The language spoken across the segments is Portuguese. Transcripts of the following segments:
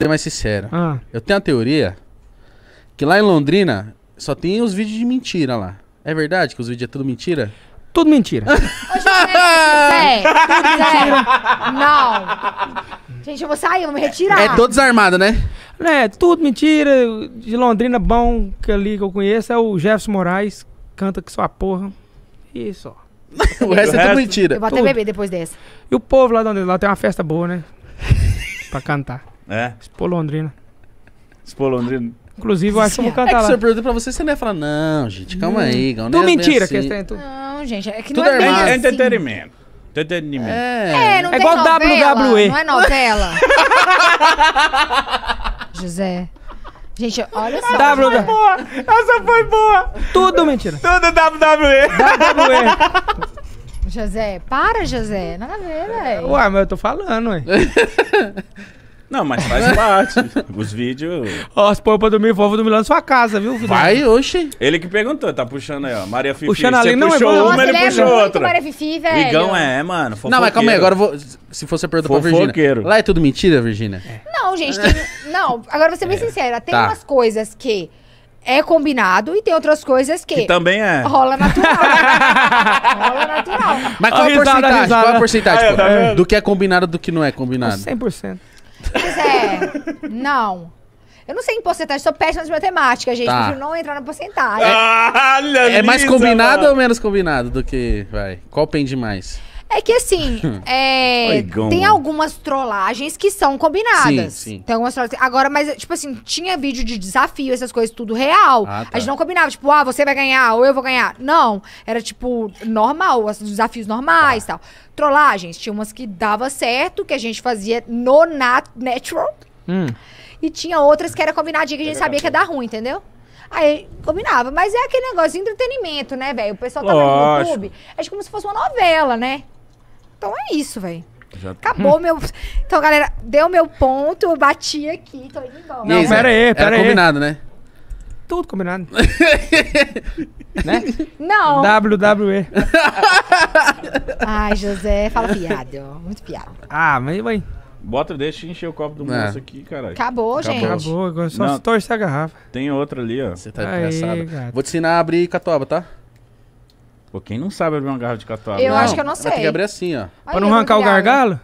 ser mais sincero. Ah. Eu tenho a teoria que lá em Londrina só tem os vídeos de mentira lá. É verdade que os vídeos é tudo mentira? Tudo mentira. não. Gente, eu vou sair, eu vou me retirar. É todo desarmado, né? É, tudo mentira. De Londrina, bom que ali que eu conheço é o Jefferson Moraes, canta que sua porra. Isso, ó. o resto é tudo mentira. Eu vou até tudo. beber depois dessa. E o povo lá, lá tem uma festa boa, né? pra cantar. É? Expo Londrina. Expo Londrina. Inclusive, eu acho que eu vou cantar é que lá. Se eu perguntar pra você, você não ia falar, não, gente, calma hum. aí. Calma, tu mentira, assim. que é tu... Não, gente, é que Tudo não é bem assim. entretenimento. Entretenimento. É, é não é igual novela, WWE. Não é novela. José. Gente, olha só. Essa foi boa. Essa foi boa. Tudo mentira. Tudo WWE. WWE. José, para, José. Nada a ver, velho. Ué, mas eu tô falando, ué. Não, mas faz parte. Os vídeos. Ó, se pôr pra dormir, vou dormir lá na sua casa, viu? Filho? Vai, oxi. Ele que perguntou, tá puxando aí, ó. Maria Fifi. Puxando ali, não é puxou é bom. uma, Nossa, ele, é puxou é outra. Maria Fifi, velho. Ligão é, mano. Fofoqueiro. Não, mas calma aí, agora eu vou. Se a perguntar pra Virgínia. Lá é tudo mentira, Virgínia? É. Não, gente. Tem... não, agora vou ser bem é. sincera. Tem tá. umas coisas que é combinado e tem outras coisas que, que também é. Rola natural. rola natural. Mas qual a, a porcentagem? qual a porcentagem? Tá do que é combinado do que não é combinado? 100%. Pois é. não. Eu não sei em porcentagem, sou péssima de matemática, gente. Tá. Prefiro não entrar na porcentagem. Ah, é, é mais combinado mano. ou menos combinado do que. Vai. Qual pende mais? É que assim, é, tem algumas trollagens que são combinadas. Sim, sim. Tem algumas trollagens. Assim, agora, mas, tipo assim, tinha vídeo de desafio, essas coisas, tudo real. Ah, tá. A gente não combinava, tipo, ah, você vai ganhar ou eu vou ganhar. Não. Era, tipo, normal, os assim, desafios normais e tá. tal. Trollagens, tinha umas que dava certo, que a gente fazia no nat natural. Hum. E tinha outras que era combinadinha que a gente é sabia que ia dar ruim, entendeu? Aí combinava, mas é aquele negócio de entretenimento, né, velho? O pessoal tá no YouTube. É como se fosse uma novela, né? Então é isso, velho. Já... Tá. Acabou hum. meu. Então, galera, deu meu ponto, eu bati aqui, tô indo embora. Não, pera aí, pera Era aí. combinado, né? Tudo combinado. né? Não. WWE. Ai, José, fala piada. Muito piada. Ah, mas vai. Bota, deixa encher o copo do é. moço aqui, caralho. Acabou, Acabou, gente. Acabou, agora só Não, torce a garrafa. Tem outra ali, ó. Você tá Aê, engraçado. Gato. Vou te ensinar a abrir catoba, tá? Pô, quem não sabe abrir uma garrafa de catuaba? Eu acho que eu não sei. Tem que abrir assim, ó. Pra não arrancar o gargalo?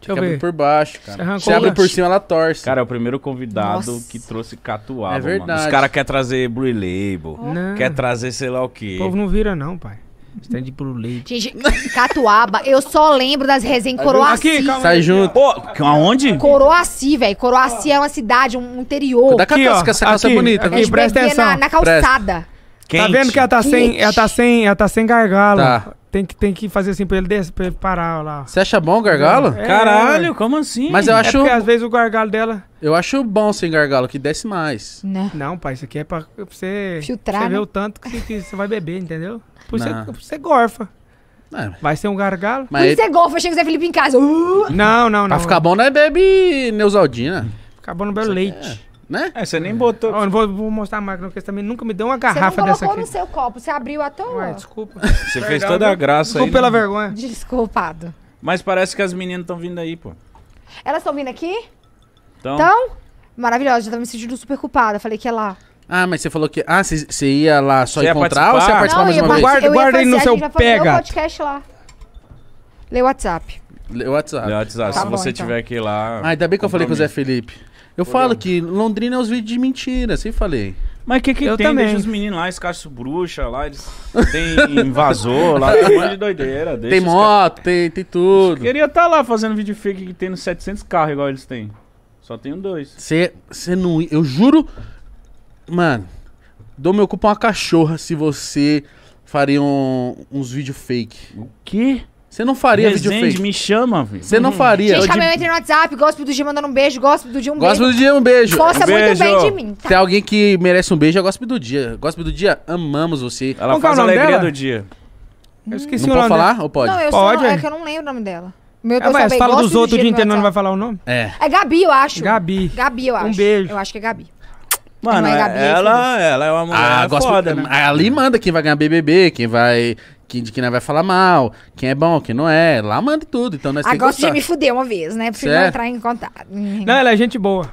Deixa eu ver. abrir por baixo, Você cara. arrancou Se abre por cima, ela torce. Cara, é o primeiro convidado Nossa. que trouxe catuaba, É mano. Os caras querem trazer Blue Label, Não. quer trazer sei lá o quê. O povo não vira, não, pai. Estende pro leite. Gente, Catuaba, eu só lembro das resenhas Coroaci. Aqui, calma. Sai junto. Pô, aonde? Coroaci, velho. Coroaci é uma cidade, um interior. Dá catuaba, essa calça Aqui, bonita. aqui, presta é né? atenção. Na, na calçada. Tá quente. Tá vendo que ela tá sem, ela tá sem, ela tá sem gargalo. Tá. Tem que, tem que fazer assim pra ele, des, pra ele parar lá. Você acha bom o gargalo? É, Caralho, como assim? Mas eu é acho. É porque às vezes o gargalo dela. Eu acho bom sem gargalo, que desce mais. Não. Né? Não, pai, isso aqui é pra pra você. Filtrar, Você né? o tanto que você, que você vai beber, entendeu? Por isso você, é você é gorfa. É, Vai ser um gargalo? mas você golfa, chega o Zé Felipe em casa. Uh! Não, não, não. pra ficar bom, nós bebe Neusaldina. bom no belo leite né? É, você nem botou. vou, vou mostrar a máquina, porque também nunca me deu uma garrafa dessa aqui. Você colocou no seu copo, você abriu a toa. Ué, desculpa. Você fez toda a né? graça desculpa aí. Desculpa né? pela vergonha. Desculpado. Mas parece que as meninas estão vindo aí, pô. Elas estão vindo aqui? Então? Então? Maravilhosa, já tá tava me sentindo super culpada. Falei que é lá. Ah, mas você falou que. Ah, você ia lá só encontrar ou você ia participar não, mais uma vez? Guarda, guarda aí no seu pega. Eu podcast lá. Lê o WhatsApp. Lê o WhatsApp. Lê o WhatsApp. Tá Se bom, você então. tiver aqui lá. Ah, ainda bem que eu falei com o Zé Felipe. Eu falo que Londrina é os vídeos de mentira, assim falei. Mas o que que eu tem? Também. Deixa os meninos lá, escasso bruxa lá, eles tem invasor lá, tem um monte de doideira. tem moto, car... tem, tem tudo. Eu queria estar tá lá fazendo vídeo fake que tem nos 700 carros igual eles têm. Só tenho dois. Você não... Eu juro... Mano, dou meu cupom a cachorra se você faria um, uns vídeos fake. O quê? Você não faria Resende, vídeo fake. me chama. Você não uhum. faria. Gente, eu entrei no WhatsApp, gosto do dia mandando um beijo, gosto do dia um beijo. Gosto do dia um beijo. Gosta Um muito bem de mim. Tá? Tem alguém que merece um beijo, é gosto do dia. gosto do dia, amamos você. Ela é faz a alegria dela? do dia. Eu esqueci não o pode falar ou pode? Não, eu Pode, só, é? que eu não lembro o nome dela. Meu, Deus, É, fala dos outros o dia inteiro, não vai falar o nome? É. É Gabi, eu acho. Gabi. Gabi, eu acho. Um beijo. Eu acho que é Gabi. Mano, é, é Gabi, é ela, ela é uma mulher Ah, foda, né? Ali manda quem vai ganhar BBB, quem vai quem de quem nós vai falar mal, quem é bom, quem não é. Lá manda tudo. Então nós Agora você me fudeu uma vez, né? Prefiro não é? entrar em contato. Não, ela é gente boa.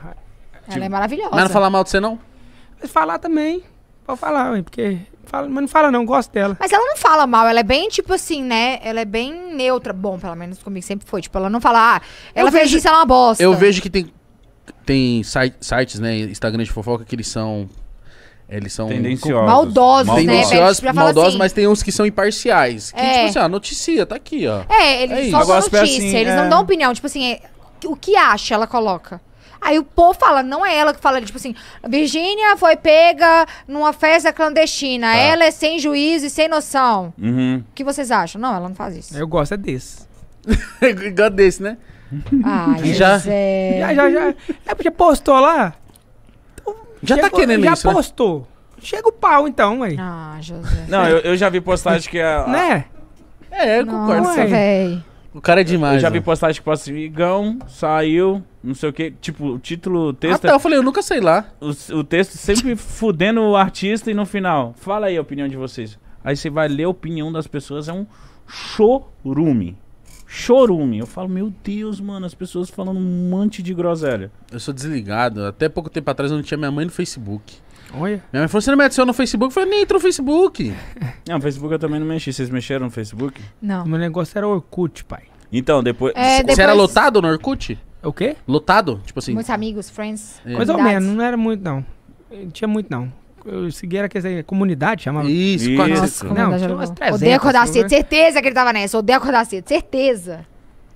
Ela é maravilhosa. Mas não falar mal de você, não? Mas falar também. Pode falar, porque. Fala, mas não fala, não, gosto dela. Mas ela não fala mal, ela é bem, tipo assim, né? Ela é bem neutra. Bom, pelo menos comigo sempre foi. Tipo, ela não fala, ah, ela fez isso, ela é uma bosta. Eu vejo que tem, tem sites, né, Instagram de fofoca que eles são eles são tendenciosos. Maldosos, né, maldosos né? maldosos, assim, mas tem uns que são imparciais. Que, tipo é. tipo assim, a notícia tá aqui, ó. É, eles é só dão notícia, assim, eles é... não dão opinião. Tipo assim, é, o que acha ela coloca. Aí o povo fala, não é ela que fala, tipo assim, Virgínia foi pega numa festa clandestina, tá. ela é sem juízo e sem noção. Uhum. O que vocês acham? Não, ela não faz isso. Eu gosto é desse. Eu gosto desse, né? Ai, já... já, já, já. É porque postou lá, já tá Chegou, tá querendo já isso, Já né? postou. Né? Chega o pau então, aí. Ah, José. Não, eu, eu já vi postagem que a... né? É, eu concordo. Nossa, velho. O cara é demais. Eu já vi né? postagem que passa Igão, saiu, não sei o que. Tipo, o título, o texto. Ah, tá, eu falei, eu nunca sei lá. O, o texto sempre fudendo o artista e no final. Fala aí a opinião de vocês. Aí você vai ler a opinião das pessoas, é um showroom chorume. Eu falo, meu Deus, mano, as pessoas falando um monte de groselha. Eu sou desligado. Até pouco tempo atrás eu não tinha minha mãe no Facebook. Olha. Minha mãe falou: você não me adiciona no Facebook? Eu falei, nem entro no Facebook. Não, no Facebook eu também não mexi. Vocês mexeram no Facebook? Não. Meu negócio era Orkut, pai. Então, depois. É, depois... Você era lotado no Orkut? O quê? Lotado? Tipo assim. Muitos amigos, friends. É. Mais ou menos, não era muito, não. Não tinha muito, não eu seguia aquela comunidade, chamava. Isso, Isso. Nossa, não, comunidade não, umas 300, Odeio acordar assim, cedo, né? certeza que ele tava nessa. Odeio acordar cedo, certeza.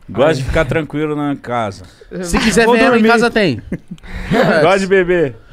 Gosta de ficar tranquilo na casa. Se quiser ver, em casa tem. Gosta de beber.